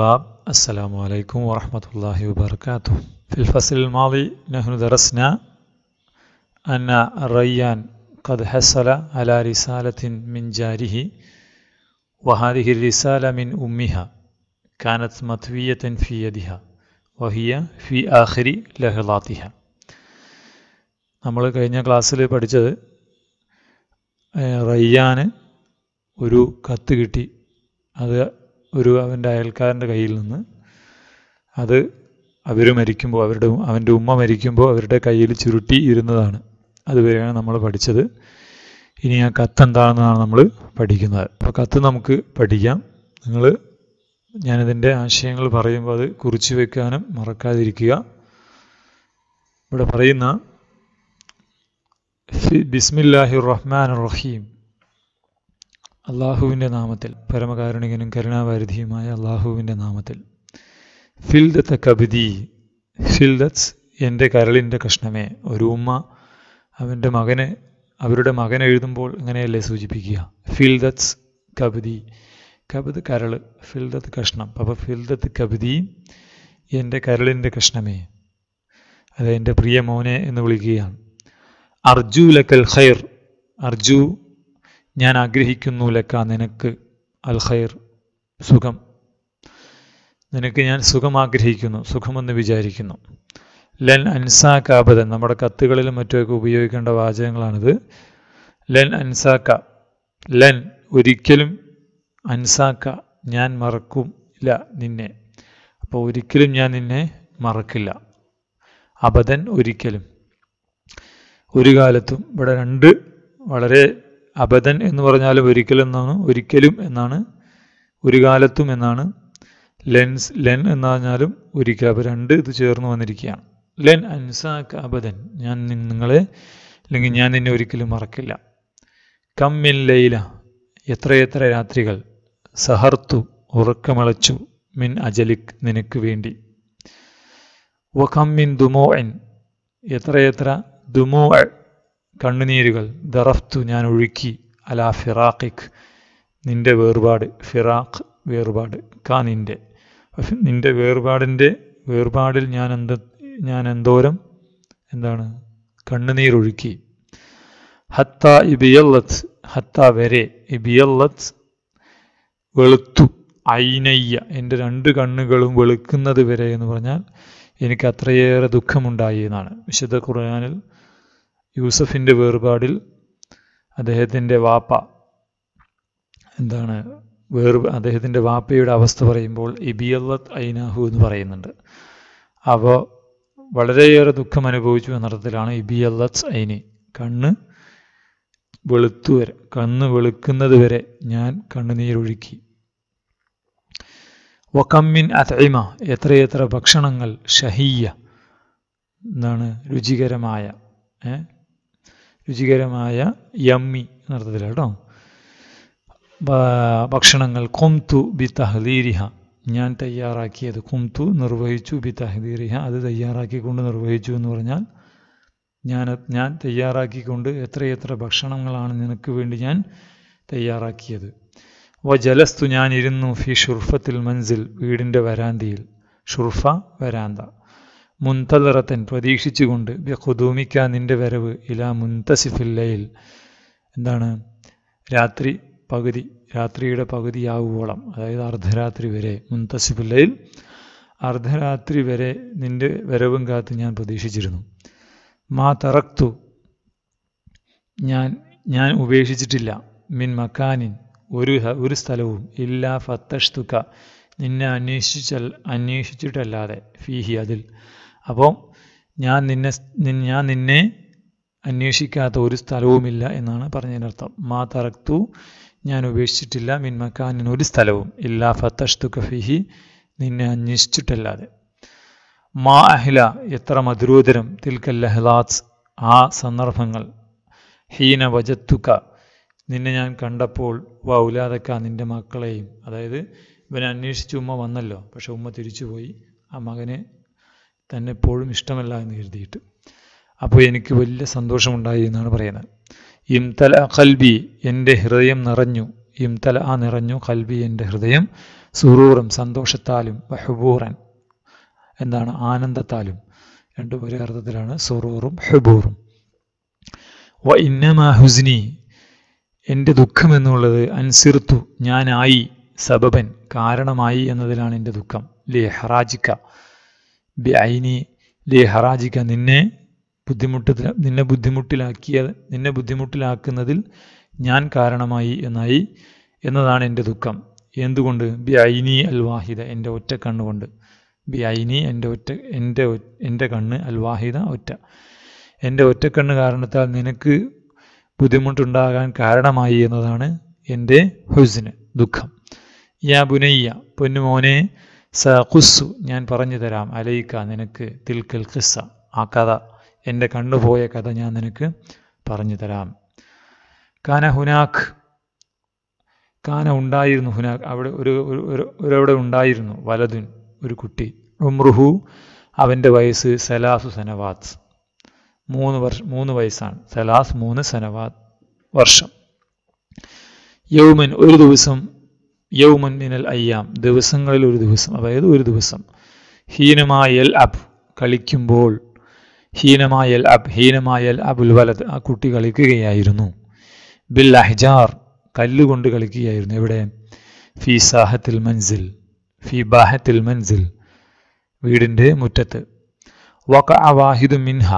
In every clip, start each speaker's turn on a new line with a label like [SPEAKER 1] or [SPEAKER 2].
[SPEAKER 1] طلاب السلام عليكم ورحمة الله وبركاته في الفصل الماضي نحن درسنا أن الريان قد حصل على رسالة من جاره وهذه الرسالة من أمها كانت مطوية في يدها وهي في آخر لحظاتها നമ്മൾ കഴിഞ്ഞ ക്ലാസ്സിൽ പഠിച്ചത് റയ്യാന് ഒരു കത്ത് കിട്ടി അത് ഒരു അവൻ്റെ അയൽക്കാരൻ്റെ കയ്യിൽ നിന്ന് അത് അവർ മരിക്കുമ്പോൾ അവരുടെ അവൻ്റെ ഉമ്മ മരിക്കുമ്പോൾ അവരുടെ കയ്യിൽ ചുരുട്ടി ഇരുന്നതാണ് അതുവരെയാണ് നമ്മൾ പഠിച്ചത് ഇനി ആ കത്ത് എന്താണെന്നാണ് നമ്മൾ പഠിക്കുന്നത് അപ്പോൾ കത്ത് നമുക്ക് പഠിക്കാം നിങ്ങൾ ഞാനിതിൻ്റെ ആശയങ്ങൾ പറയുമ്പോൾ അത് കുറിച്ചു വെക്കാനും മറക്കാതിരിക്കുക ഇവിടെ പറയുന്ന ബിസ്മില്ലാഹി റഹ്മാൻ റഹീം അള്ളാഹുവിൻ്റെ നാമത്തിൽ പരമകാരുണികനും കരുണാവാരിധിയുമായ അള്ളാഹുവിൻ്റെ നാമത്തിൽ ഫിൽദത്ത ഫിൽ ഫിൽദത്സ് എൻ്റെ കരളിൻ്റെ കഷ്ണമേ ഒരു ഉമ്മ അവൻ്റെ മകനെ അവരുടെ മകൻ എഴുതുമ്പോൾ അങ്ങനെയല്ലേ സൂചിപ്പിക്കുക ഫിൽദത്സ് കബിദി കബിത് കരൾ ഫിൽദത്ത് കഷ്ണം അപ്പോൾ ഫിൽദത്ത് കബിദി എൻ്റെ കരളിൻ്റെ കഷ്ണമേ അത് എൻ്റെ പ്രിയ മോനെ എന്ന് വിളിക്കുകയാണ് അർജു ലക്കൽ ഖൈർ അർജു ഞാൻ ആഗ്രഹിക്കുന്നു ലക്ക നിനക്ക് അൽ ഖൈർ സുഖം നിനക്ക് ഞാൻ സുഖം ആഗ്രഹിക്കുന്നു സുഖമെന്ന് വിചാരിക്കുന്നു ലൻ അൻസാ കാബദൻ നമ്മുടെ കത്തുകളിലും മറ്റുമൊക്കെ ഉപയോഗിക്കേണ്ട വാചകങ്ങളാണിത് ലൻ അൻസാക്ക ലൻ ഒരിക്കലും അൻസാക്ക ഞാൻ മറക്കും ഇല്ല നിന്നെ അപ്പോൾ ഒരിക്കലും ഞാൻ നിന്നെ മറക്കില്ല അബദൻ ഒരിക്കലും ഒരു കാലത്തും ഇവിടെ രണ്ട് വളരെ അബദൻ എന്ന് പറഞ്ഞാലും ഒരിക്കലും എന്നാണ് ഒരിക്കലും എന്നാണ് ഒരു കാലത്തും എന്നാണ് ലെൻസ് ലെൻ എന്ന് പറഞ്ഞാലും ഒരിക്കൽ അപ്പം രണ്ട് ഇത് ചേർന്ന് വന്നിരിക്കുകയാണ് ലെൻ അൻസാക്ക് അബദൻ ഞാൻ നിങ്ങളെ അല്ലെങ്കിൽ ഞാൻ നിന്നെ ഒരിക്കലും മറക്കില്ല കമ്മിൽ ലൈല എത്രയെത്ര രാത്രികൾ സഹർത്തു ഉറക്കമിളച്ചു മിൻ അജലിക് നിനക്ക് വേണ്ടി വ കമ്മിൻ ദുമോ എൻ എത്രയെത്ര ദുമോ കണ്ണുനീരുകൾ ദറഫ്തു ഞാൻ ഒഴുക്കി അലാ ഫിറാഖിക് നിന്റെ വേർപാട് ഫിറാഖ് വേർപാട് കാ നിന്റെ നിന്റെ വേർപാടിൻ്റെ വേർപാടിൽ ഞാൻ എന്ത് ഞാൻ എന്തോരം എന്താണ് കണ്ണുനീരൊഴുക്കി ഹത്ത ഇബിയത്ത് ഹത്ത വരെ ഇബിയത്ത് വെളുത്തു ഐനയ്യ എൻ്റെ രണ്ട് കണ്ണുകളും വെളുക്കുന്നത് വരെ എന്ന് പറഞ്ഞാൽ എനിക്ക് അത്രയേറെ ദുഃഖമുണ്ടായി എന്നാണ് വിശുദ്ധ ഖുർആാനിൽ യൂസഫിൻ്റെ വേർപാടിൽ അദ്ദേഹത്തിൻ്റെ വാപ്പ എന്താണ് വേർ അദ്ദേഹത്തിൻ്റെ വാപ്പയുടെ അവസ്ഥ പറയുമ്പോൾ ഇബിയല്ലത്ത് ഐനാഹു എന്ന് പറയുന്നുണ്ട് അപ്പോൾ വളരെയേറെ ദുഃഖം അനുഭവിച്ചു എന്നർത്ഥത്തിലാണ് ഇബിയല്ലത്ത് ഐനി കണ്ണ് വെളുത്തു വരെ കണ്ണ് വെളുക്കുന്നത് വരെ ഞാൻ കണ്ണുനീരൊഴുക്കി വക്കമ്മിൻ അതൈമ എത്രയെത്ര ഭക്ഷണങ്ങൾ ഷഹിയ എന്താണ് രുചികരമായ രുചികരമായ യമ്മി എന്നർത്ഥത്തിലാണ് കേട്ടോ ഭക്ഷണങ്ങൾ കൊംതു ബി തഹദീരിഹ ഞാൻ തയ്യാറാക്കിയത് കുംതു നിർവഹിച്ചു ബി തഹദീരിഹ അത് തയ്യാറാക്കിക്കൊണ്ട് നിർവഹിച്ചു എന്ന് പറഞ്ഞാൽ ഞാൻ ഞാൻ തയ്യാറാക്കിക്കൊണ്ട് എത്രയെത്ര ഭക്ഷണങ്ങളാണ് നിനക്ക് വേണ്ടി ഞാൻ തയ്യാറാക്കിയത് വ ജലസ്തു ഞാനിരുന്നു ഫി ഷുർഫത്തിൽ മൻസിൽ വീടിൻ്റെ വരാന്തിയിൽ ഷുർഫ വരാന്ത മുന്തലറത്തൻ പ്രതീക്ഷിച്ചുകൊണ്ട് ബഹുദൂമിക്ക നിന്റെ വരവ് ഇലാ മുന്തസിഫില്ലയിൽ എന്താണ് രാത്രി പകുതി രാത്രിയുടെ പകുതിയാവുവോളം അതായത് അർദ്ധരാത്രി വരെ മുന്തസിഫില്ലയിൽ അർദ്ധരാത്രി വരെ നിന്റെ വരവും കാത്ത് ഞാൻ പ്രതീക്ഷിച്ചിരുന്നു മാ തറക്തു ഞാൻ ഞാൻ ഉപേക്ഷിച്ചിട്ടില്ല മിൻ മക്കാനിൻ ഒരു ഒരു സ്ഥലവും ഇല്ലാ ഫത്തഷ്തുക്ക നിന്നെ അന്വേഷിച്ചൽ അന്വേഷിച്ചിട്ടല്ലാതെ ഫീഹി അതിൽ അപ്പോൾ ഞാൻ നിന്നെ ഞാൻ നിന്നെ അന്വേഷിക്കാത്ത ഒരു സ്ഥലവുമില്ല എന്നാണ് പറഞ്ഞതിനർത്ഥം മാ തറക്തു ഞാൻ ഉപേക്ഷിച്ചിട്ടില്ല മിൻമക്കാനിൻ ഒരു സ്ഥലവും ഇല്ലാ ഫത്തഷ്തു കഫിഹി നിന്നെ അന്വേഷിച്ചിട്ടല്ലാതെ മാ അഹ്ല എത്ര മധുരോദരം തിൽക്കൽ ലഹ്ലാസ് ആ സന്ദർഭങ്ങൾ ഹീന വജത്തുക നിന്നെ ഞാൻ കണ്ടപ്പോൾ വ നിന്റെ നിൻ്റെ മക്കളെയും അതായത് ഇവനെ അന്വേഷിച്ച് ഉമ്മ വന്നല്ലോ പക്ഷെ ഉമ്മ തിരിച്ചുപോയി ആ മകനെ തന്നെ എപ്പോഴും ഇഷ്ടമല്ല എന്ന് കരുതിയിട്ട് അപ്പോൾ എനിക്ക് വലിയ സന്തോഷമുണ്ടായി എന്നാണ് പറയുന്നത് ഇംതല കൽബി എൻ്റെ ഹൃദയം നിറഞ്ഞു ഇംതല ആ നിറഞ്ഞു കൽബി എൻ്റെ ഹൃദയം സുറൂറും സന്തോഷത്താലും ഹുബൂറൻ എന്താണ് ആനന്ദത്താലും രണ്ടും ഒരേ അർത്ഥത്തിലാണ് സുറൂറും ഹുബൂറും വ ഇന്നമാ ഹുസ്നി എൻ്റെ ദുഃഖം എന്നുള്ളത് അൻസിർത്തു ഞാനായി സബബൻ കാരണമായി എന്നതിലാണ് എൻ്റെ ദുഃഖം ലി ഹറാജിക്ക ബൈനി ലേ ഹറാജിക്ക നിന്നെ ബുദ്ധിമുട്ട് നിന്നെ ബുദ്ധിമുട്ടിലാക്കിയ നിന്നെ ബുദ്ധിമുട്ടിലാക്കുന്നതിൽ ഞാൻ കാരണമായി എന്നായി എന്നതാണ് എൻ്റെ ദുഃഖം എന്തുകൊണ്ട് ബി ഐനി അൽവാഹിദ എൻ്റെ ഒറ്റ കണ്ണുകൊണ്ട് ബി ഐനി എൻ്റെ ഒറ്റ എൻ്റെ എൻ്റെ കണ്ണ് അൽവാഹിദ ഒറ്റ എൻ്റെ ഒറ്റക്കണ്ണ് കാരണത്താൽ നിനക്ക് ബുദ്ധിമുട്ടുണ്ടാകാൻ കാരണമായി എന്നതാണ് എൻ്റെ ഹുസിന് ദുഃഖം യാ ബുനയ്യ പൊന്നുമോനെ സഖുസ്സു ഞാൻ പറഞ്ഞു തരാം അലൈക്ക നിനക്ക് തിൽക്കൽ ഖിസ്സ ആ കഥ എൻ്റെ കണ്ണുപോയ കഥ ഞാൻ നിനക്ക് പറഞ്ഞു തരാം കാന ഹുനാഖ് കാന ഉണ്ടായിരുന്നു ഹുനാഖ് അവിടെ ഒരു ഒരവിടെ ഉണ്ടായിരുന്നു വലതുൻ ഒരു കുട്ടി ഉമ്രുഹു അവൻ്റെ വയസ്സ് സലാസു സനവാത്ത് മൂന്ന് വർഷം മൂന്ന് വയസ്സാണ് സലാസ് മൂന്ന് സനവാത്ത് വർഷം യൗമൻ ഒരു ദിവസം യൗമൻ മിനൽ അയ്യാം ദിവസങ്ങളിൽ ഒരു ദിവസം അതായത് ഒരു ദിവസം ഹീനമായൽ അബ് കളിക്കുമ്പോൾ ഹീനമായൽ അബ് ഹീനമായൽ അബുൽ വലത് ആ കുട്ടി കളിക്കുകയായിരുന്നു ബിൽ അഹ്ജാർ കല്ലുകൊണ്ട് കളിക്കുകയായിരുന്നു എവിടെ ഫി സാഹത്തിൽ മൻസിൽ ഫി ബാഹത്തിൽ മൻസിൽ വീടിൻ്റെ മുറ്റത്ത് വക അ വാഹിദു മിൻഹ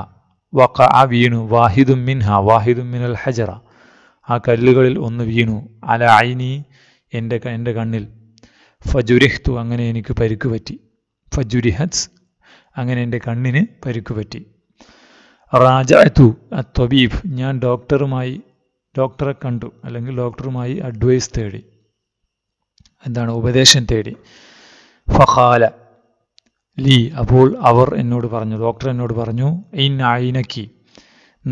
[SPEAKER 1] വക അ വീണു വാഹിദു മിൻഹ വാഹിദു മിനൽ ഹജറ ആ കല്ലുകളിൽ ഒന്ന് വീണു അല ഐനി എൻ്റെ എൻ്റെ കണ്ണിൽ ഫജുരിഹ്തു അങ്ങനെ എനിക്ക് പരിക്ക് പറ്റി ഫജുരിഹസ് അങ്ങനെ എൻ്റെ കണ്ണിന് പരിക്ക് പറ്റി റാജഅത്തു അത്വബീബ് ഞാൻ ഡോക്ടറുമായി ഡോക്ടറെ കണ്ടു അല്ലെങ്കിൽ ഡോക്ടറുമായി അഡ്വൈസ് തേടി എന്താണ് ഉപദേശം തേടി ഫഹാല ലീ അപ്പോൾ അവർ എന്നോട് പറഞ്ഞു ഡോക്ടർ എന്നോട് പറഞ്ഞു ഇൻ ആയിനക്കി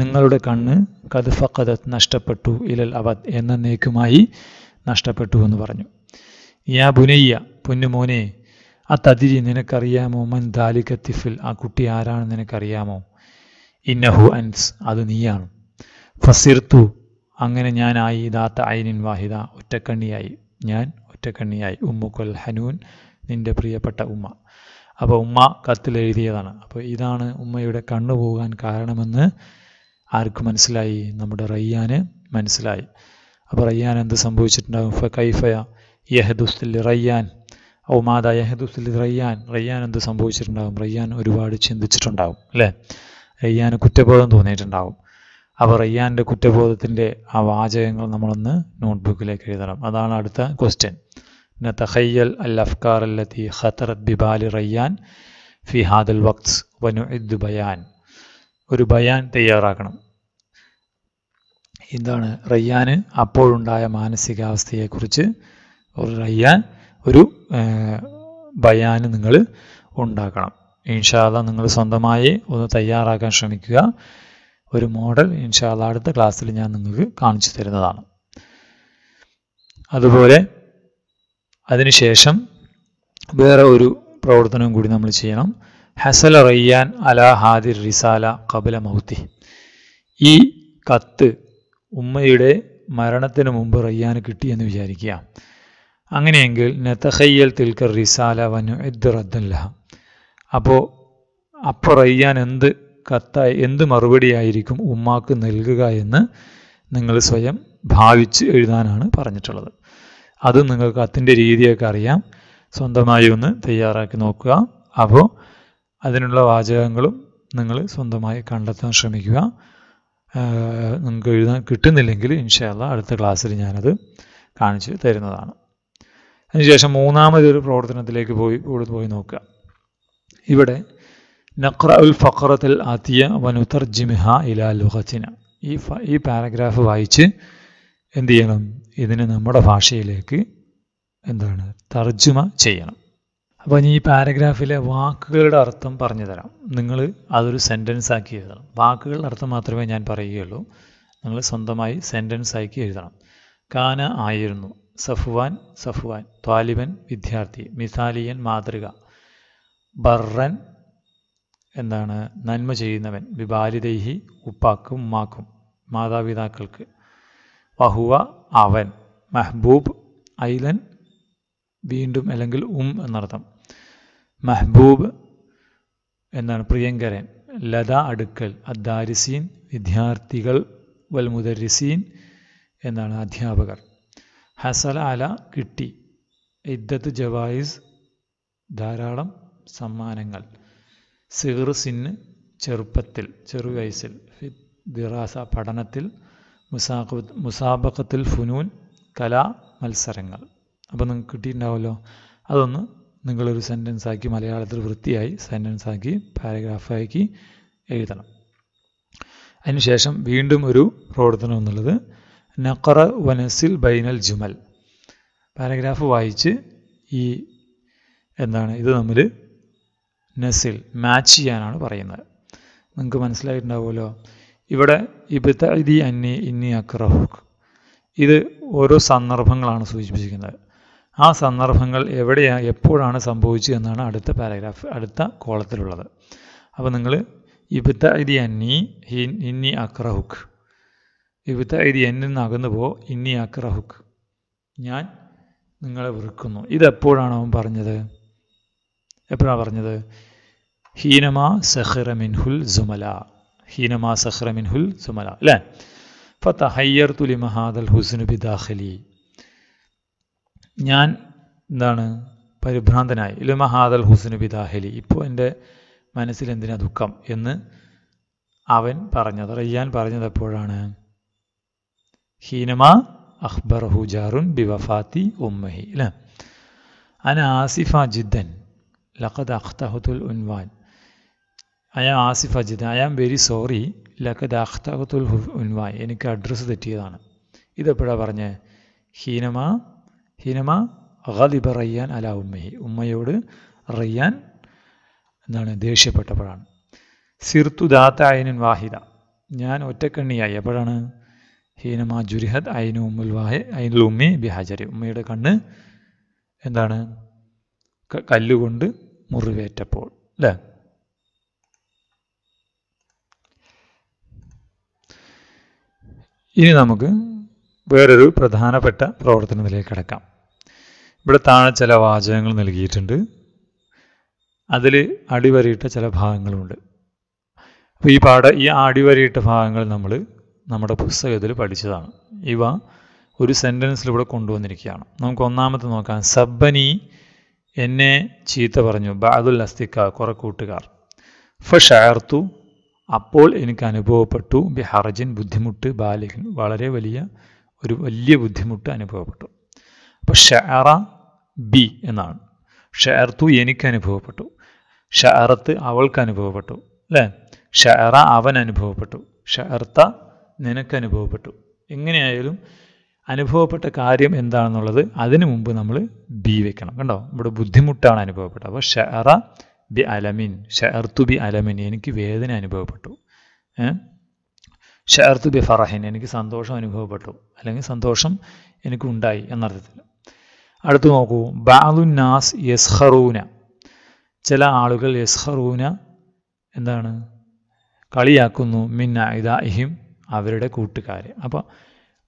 [SPEAKER 1] നിങ്ങളുടെ കണ്ണ് കഥ ഫക്കത് നഷ്ടപ്പെട്ടു ഇലൽ അവത് എന്നേക്കുമായി നഷ്ടപ്പെട്ടു എന്ന് പറഞ്ഞു യാ ബുനയ്യ പൊന്നുമോനെ ആ തതിരി നിനക്കറിയാമോ മൻ ദാലിക തിഫിൽ ആ കുട്ടി ആരാണെന്ന് നിനക്കറിയാമോ ഇന്നഹു അൻസ് അത് നീയാണ് ഫസിർത്തു അങ്ങനെ ഞാനായി ദാത്ത ഐനിൻ വാഹിദ ഒറ്റക്കണ്ണിയായി ഞാൻ ഒറ്റക്കണ്ണിയായി ഉമ്മുക്കൽ ഹനൂൻ നിന്റെ പ്രിയപ്പെട്ട ഉമ്മ അപ്പോൾ ഉമ്മ കത്തിലെഴുതിയതാണ് അപ്പോൾ ഇതാണ് ഉമ്മയുടെ കണ്ണു പോകാൻ കാരണമെന്ന് ആർക്ക് മനസ്സിലായി നമ്മുടെ റയ്യാന് മനസ്സിലായി അപ്പോൾ റയ്യാൻ എന്ത് സംഭവിച്ചിട്ടുണ്ടാകും ഫ കൈഫയ യഹദുസ്തിൽ റയ്യാൻ ഓ മാതാ യഹദുസ്തിൽ റയ്യാൻ റയ്യാൻ എന്ത് സംഭവിച്ചിട്ടുണ്ടാകും റയ്യാൻ ഒരുപാട് ചിന്തിച്ചിട്ടുണ്ടാകും അല്ലേ റയ്യാന് കുറ്റബോധം തോന്നിയിട്ടുണ്ടാകും അപ്പോൾ റയ്യാൻ്റെ കുറ്റബോധത്തിൻ്റെ ആ വാചകങ്ങൾ നമ്മളൊന്ന് നോട്ട്ബുക്കിലേക്ക് എഴുതണം അതാണ് അടുത്ത ക്വസ്റ്റ്യൻ തഹയ്യൽ അൽ അഫ്കാർ അല്ലത്തി ഹത്തറത് ബിബാലി റയ്യാൻ ഫി ഹാദൽ വക്സ് വനു ബയാൻ ഒരു ബയാൻ തയ്യാറാക്കണം എന്താണ് റയ്യാന് അപ്പോഴുണ്ടായ മാനസികാവസ്ഥയെക്കുറിച്ച് ഒരു റയ്യാൻ ഒരു ബയാന് നിങ്ങൾ ഉണ്ടാക്കണം ഇൻഷാല്ല നിങ്ങൾ സ്വന്തമായി ഒന്ന് തയ്യാറാക്കാൻ ശ്രമിക്കുക ഒരു മോഡൽ ഇൻഷാല്ല അടുത്ത ക്ലാസ്സിൽ ഞാൻ നിങ്ങൾക്ക് കാണിച്ചു തരുന്നതാണ് അതുപോലെ അതിനുശേഷം വേറെ ഒരു പ്രവർത്തനവും കൂടി നമ്മൾ ചെയ്യണം ഹസൽ റയ്യാൻ അല ഹാദിർ റിസാല കബല മൗത്തി ഈ കത്ത് ഉമ്മയുടെ മരണത്തിന് മുമ്പ് റയ്യാന് കിട്ടിയെന്ന് വിചാരിക്കുക അങ്ങനെയെങ്കിൽ നെത്തഹയ്യൽ തിൽക്കർ റിസാല വനു എദ് റദ്ദല്ല അപ്പോൾ അപ്പോൾ റയ്യാൻ എന്ത് കത്തായി എന്ത് മറുപടിയായിരിക്കും ഉമ്മാക്ക് നൽകുക എന്ന് നിങ്ങൾ സ്വയം ഭാവിച്ച് എഴുതാനാണ് പറഞ്ഞിട്ടുള്ളത് അത് നിങ്ങൾക്ക് കത്തിൻ്റെ രീതിയൊക്കെ അറിയാം സ്വന്തമായി ഒന്ന് തയ്യാറാക്കി നോക്കുക അപ്പോൾ അതിനുള്ള വാചകങ്ങളും നിങ്ങൾ സ്വന്തമായി കണ്ടെത്താൻ ശ്രമിക്കുക നിങ്ങൾക്ക് എഴുതാൻ കിട്ടുന്നില്ലെങ്കിൽ ഇൻഷാല്ല അടുത്ത ക്ലാസ്സിൽ ഞാനത് കാണിച്ച് തരുന്നതാണ് അതിനുശേഷം മൂന്നാമതൊരു പ്രവർത്തനത്തിലേക്ക് പോയി കൂടുതൽ പോയി നോക്കുക ഇവിടെ നഖ്ര ഉൽ ഫറത്തിൽ ആത്തിയ വനുത്തർ ജിമിഹ ഇലാ ലുഹച്ചിന ഈ ഈ പാരഗ്രാഫ് വായിച്ച് എന്ത് ചെയ്യണം ഇതിനെ നമ്മുടെ ഭാഷയിലേക്ക് എന്താണ് തർജ്ജമ ചെയ്യണം അപ്പം ഈ പാരഗ്രാഫിലെ വാക്കുകളുടെ അർത്ഥം പറഞ്ഞു തരാം നിങ്ങൾ അതൊരു സെൻറ്റൻസ് ആക്കി എഴുതണം വാക്കുകളുടെ അർത്ഥം മാത്രമേ ഞാൻ പറയുകയുള്ളൂ നിങ്ങൾ സ്വന്തമായി സെൻറ്റൻസ് ആക്കി എഴുതണം കാന ആയിരുന്നു സഫുവാൻ സഫുവാൻ ത്വാലിബൻ വിദ്യാർത്ഥി മിസാലിയൻ മാതൃക ബർറൻ എന്താണ് നന്മ ചെയ്യുന്നവൻ വിബാലിതൈഹി ഉപ്പാക്കും ഉമ്മാക്കും മാതാപിതാക്കൾക്ക് വഹുവ അവൻ മെഹ്ബൂബ് ഐലൻ വീണ്ടും അല്ലെങ്കിൽ ഉം എന്നർത്ഥം മെഹബൂബ് എന്നാണ് പ്രിയങ്കരൻ ലത അടുക്കൽ അദ്ദാരിസീൻ വിദ്യാർത്ഥികൾ വൽമുദരിസീൻ എന്നാണ് അധ്യാപകർ ഹസല അല കിട്ടി ഇദ്ദത്ത് ജവായിസ് ധാരാളം സമ്മാനങ്ങൾ സിഹ്റുസിന് ചെറുപ്പത്തിൽ വയസ്സിൽ ദിറാസ പഠനത്തിൽ മുസാഖ മുസാബക്കത്തിൽ ഫുനൂൻ കലാ മത്സരങ്ങൾ അപ്പോൾ നിങ്ങൾക്ക് കിട്ടിയിട്ടുണ്ടാവുമല്ലോ അതൊന്ന് നിങ്ങളൊരു സെൻറ്റൻസ് ആക്കി മലയാളത്തിൽ വൃത്തിയായി സെൻറ്റൻസ് ആക്കി പാരഗ്രാഫാക്കി എഴുതണം അതിനുശേഷം വീണ്ടും ഒരു പ്രവർത്തനം എന്നുള്ളത് നഖറ വനസിൽ ബൈനൽ ജുമൽ പാരഗ്രാഫ് വായിച്ച് ഈ എന്താണ് ഇത് നമ്മൾ നസിൽ മാച്ച് ചെയ്യാനാണ് പറയുന്നത് നിങ്ങൾക്ക് മനസ്സിലായിട്ടുണ്ടാവുമല്ലോ ഇവിടെ ഇബിത അന്നി ഇന്നി അക്രഹുക്ക് ഇത് ഓരോ സന്ദർഭങ്ങളാണ് സൂചിപ്പിച്ചിരിക്കുന്നത് ആ സന്ദർഭങ്ങൾ എവിടെയാണ് എപ്പോഴാണ് സംഭവിച്ചു എന്നാണ് അടുത്ത പാരഗ്രാഫ് അടുത്ത കോളത്തിലുള്ളത് അപ്പോൾ നിങ്ങൾ ഇബിത്ത ഇതി അന്നി ഇന്നി അക്രഹുക്ക് ഇബിത്ത ഇതി എന്നിൽ നിന്ന് അകന്നു പോ ഇന്നി അക്രഹുക്ക് ഞാൻ നിങ്ങളെ വെറുക്കുന്നു ഇതെപ്പോഴാണ് അവൻ പറഞ്ഞത് എപ്പോഴാണ് പറഞ്ഞത് ഹീനമ സഹ്റ മിൻഹുൽ സുമല ഹീനമ സഹ്റ മിൻഹുൽ സുമല അല്ലേ ഫത്ത ഹയ്യർ തുലി മഹാദൽ ഹുസ്നുബി ദാഹലി ഞാൻ എന്താണ് പരിഭ്രാന്തനായി ഇലുമ മഹാദൽ ഹുസ്നു പിതാഹലി ഇപ്പോൾ എൻ്റെ മനസ്സിൽ എന്തിനാ ദുഃഖം എന്ന് അവൻ പറഞ്ഞത് റയ്യാൻ പറഞ്ഞത് എപ്പോഴാണ് ഹീനമ അഹ്ബർ ഹുജാറുൻ ബി വഫാത്തി ഉമ്മഹി അല്ലേ അന ആസിഫ ജിദ്ദൻ ലഖദ് അഖ്തഹുൽ ഉൻവാൻ ഐ ആം ആസിഫ് അജിദ് ഐ ആം വെരി സോറി ലഖദ് അഖ്തഹുൽ ഉൻവാൻ എനിക്ക് അഡ്രസ്സ് തെറ്റിയതാണ് ഇതെപ്പോഴാണ് പറഞ്ഞത് ഹീനമ ഹിനമ ഗലിബ റയ്യാൻ അല ഉമ്മഹി ഉമ്മയോട് റയ്യാൻ എന്താണ് ദേഷ്യപ്പെട്ടപ്പോഴാണ് സിർത്തു ദാത്തായനൻ വാഹിദ ഞാൻ ഒറ്റക്കണ്ണിയായി എപ്പോഴാണ് ഹീനമ ജുരിഹദ് അയിനു ഉമ്മുൽ വാഹി അയിനുൽ ഉമ്മി ബിഹാജരി ഉമ്മയുടെ കണ്ണ് എന്താണ് കല്ലുകൊണ്ട് മുറിവേറ്റപ്പോൾ അല്ലേ ഇനി നമുക്ക് വേറൊരു പ്രധാനപ്പെട്ട പ്രവർത്തനത്തിലേക്ക് കിടക്കാം ഇവിടെ താഴെ ചില വാചകങ്ങൾ നൽകിയിട്ടുണ്ട് അതിൽ അടിവരയിട്ട ചില ഭാഗങ്ങളുണ്ട് അപ്പോൾ ഈ പാഠ ഈ അടിവരയിട്ട ഭാഗങ്ങൾ നമ്മൾ നമ്മുടെ പുസ്തകത്തിൽ പഠിച്ചതാണ് ഇവ ഒരു സെൻറ്റൻസിൽ ഇവിടെ കൊണ്ടുവന്നിരിക്കുകയാണ് നമുക്ക് ഒന്നാമത്തെ നോക്കാം സബ്ബനി എന്നെ ചീത്ത പറഞ്ഞു ബാദുൽ അസ്തിക്ക കുറെ കൂട്ടുകാർ ഫ അപ്പോൾ എനിക്ക് അനുഭവപ്പെട്ടു ബിഹർജിൻ ബുദ്ധിമുട്ട് ബാലികൻ വളരെ വലിയ ഒരു വലിയ ബുദ്ധിമുട്ട് അനുഭവപ്പെട്ടു അപ്പോൾ ഷഅറ ബി എന്നാണ് ഷഅർത്തു എനിക്ക് അനുഭവപ്പെട്ടു ഷഅറത്ത് അവൾക്ക് അനുഭവപ്പെട്ടു അല്ലേ ഷഅറ അവൻ അനുഭവപ്പെട്ടു ഷഅർത്ത നിനക്ക് അനുഭവപ്പെട്ടു എങ്ങനെയായാലും അനുഭവപ്പെട്ട കാര്യം എന്താണെന്നുള്ളത് അതിനു മുമ്പ് നമ്മൾ ബി വെക്കണം കണ്ടോ ഇവിടെ ബുദ്ധിമുട്ടാണ് അനുഭവപ്പെട്ടത് അപ്പോൾ ഷഅറ ബി അലമിൻ ഷഅർത്തു ബി അലമിൻ എനിക്ക് വേദന അനുഭവപ്പെട്ടു ഷഅർത്തു ബി ഫറഹിൻ എനിക്ക് സന്തോഷം അനുഭവപ്പെട്ടു അല്ലെങ്കിൽ സന്തോഷം എനിക്ക് ഉണ്ടായി എന്നർത്ഥത്തിൽ അടുത്ത് നോക്കൂ നാസ് യസ്ഹറൂന ചില ആളുകൾ യസ്ഹറൂന എന്താണ് കളിയാക്കുന്നു മിൻ ഇഹിം അവരുടെ കൂട്ടുകാരെ അപ്പോൾ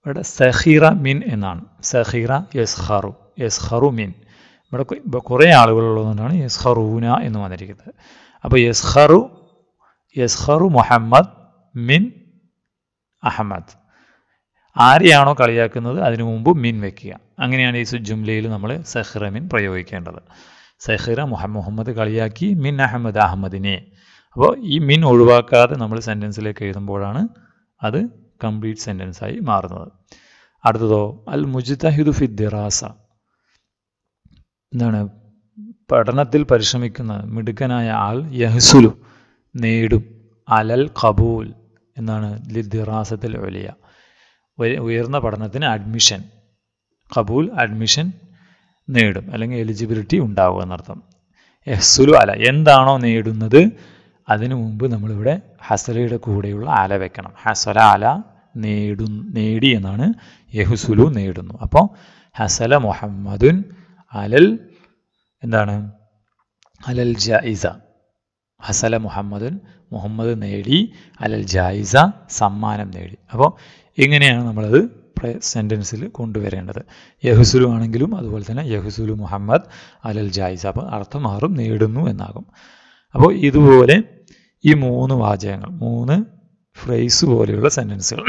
[SPEAKER 1] ഇവിടെ സഹീറ മിൻ എന്നാണ് സഹീറ യസ്ഹറു യസ്ഹറു മിൻ ഇവിടെ കുറേ ആളുകളുള്ളതുകൊണ്ടാണ് യസ്ഹറൂന എന്ന് വന്നിരിക്കുന്നത് അപ്പോൾ യസ്ഹറു യസ്ഹറു മുഹമ്മദ് മിൻ അഹമ്മദ് ആരെയാണോ കളിയാക്കുന്നത് അതിനു മുമ്പ് മിൻ വെക്കുക അങ്ങനെയാണ് ഈ ജുംലയിൽ നമ്മൾ സഹ്റ മിൻ പ്രയോഗിക്കേണ്ടത് സഹ്റ മുഹമ്മദ് കളിയാക്കി മിൻ അഹമ്മദ് അഹമ്മദിനെ അപ്പോൾ ഈ മിൻ ഒഴിവാക്കാതെ നമ്മൾ സെൻറ്റൻസിലേക്ക് എഴുതുമ്പോഴാണ് അത് കംപ്ലീറ്റ് സെൻറ്റൻസായി മാറുന്നത് അടുത്തതോ അൽ മുജിതഹിദു ഫിദ്ദിറാസ എന്താണ് പഠനത്തിൽ പരിശ്രമിക്കുന്ന മിടുക്കനായ ആൾ യഹ്സുലു നേടും അലൽ ഖബൂൽ എന്നാണ് ലിദ്ദിറാസത്തിൽ ഒലിയ ഉയർന്ന പഠനത്തിന് അഡ്മിഷൻ കബൂൽ അഡ്മിഷൻ നേടും അല്ലെങ്കിൽ എലിജിബിലിറ്റി ഉണ്ടാവുക എന്നർത്ഥം എഹ്സുലു അല എന്താണോ നേടുന്നത് അതിനു മുമ്പ് നമ്മളിവിടെ ഹസലയുടെ കൂടെയുള്ള അല വെക്കണം ഹസല അല നേടു നേടി എന്നാണ് യഹുസുലു നേടുന്നു അപ്പോൾ ഹസല മുഹമ്മദുൻ അലൽ എന്താണ് അലൽ ജൈസ ഹസല മുഹമ്മദുൻ മുഹമ്മദ് നേടി അലൽ ജായിസ സമ്മാനം നേടി അപ്പോൾ ഇങ്ങനെയാണ് നമ്മളത് സെൻറ്റൻസിൽ കൊണ്ടുവരേണ്ടത് യഹുസുലു ആണെങ്കിലും അതുപോലെ തന്നെ യഹുസുലു മുഹമ്മദ് അലൽ ജായിസ് അപ്പോൾ അർത്ഥം മാറും നേടുന്നു എന്നാകും അപ്പോൾ ഇതുപോലെ ഈ മൂന്ന് വാചകങ്ങൾ മൂന്ന് ഫ്രേസ് പോലെയുള്ള സെൻറ്റൻസുകൾ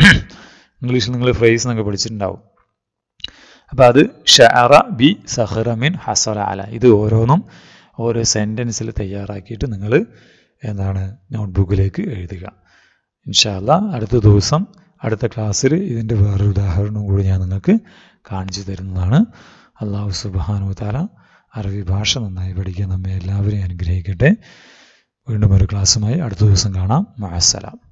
[SPEAKER 1] ഇംഗ്ലീഷിൽ നിങ്ങൾ ഫ്രേസ് എന്നൊക്കെ പഠിച്ചിട്ടുണ്ടാവും അപ്പോൾ അത് ഷഅറ ബി സഹ്റമിൻ ഹസല അല ഇത് ഓരോന്നും ഓരോ സെൻറ്റൻസിൽ തയ്യാറാക്കിയിട്ട് നിങ്ങൾ എന്താണ് നോട്ട്ബുക്കിലേക്ക് എഴുതുക ഇൻഷാല്ല അടുത്ത ദിവസം അടുത്ത ക്ലാസ്സിൽ ഇതിൻ്റെ വേറൊരു ഉദാഹരണവും കൂടി ഞാൻ നിങ്ങൾക്ക് കാണിച്ചു തരുന്നതാണ് അള്ളാഹു സുബാനു താല അറബി ഭാഷ നന്നായി പഠിക്കാൻ നമ്മെ എല്ലാവരെയും അനുഗ്രഹിക്കട്ടെ വീണ്ടും ഒരു ക്ലാസ്സുമായി അടുത്ത ദിവസം കാണാം മഹസലാം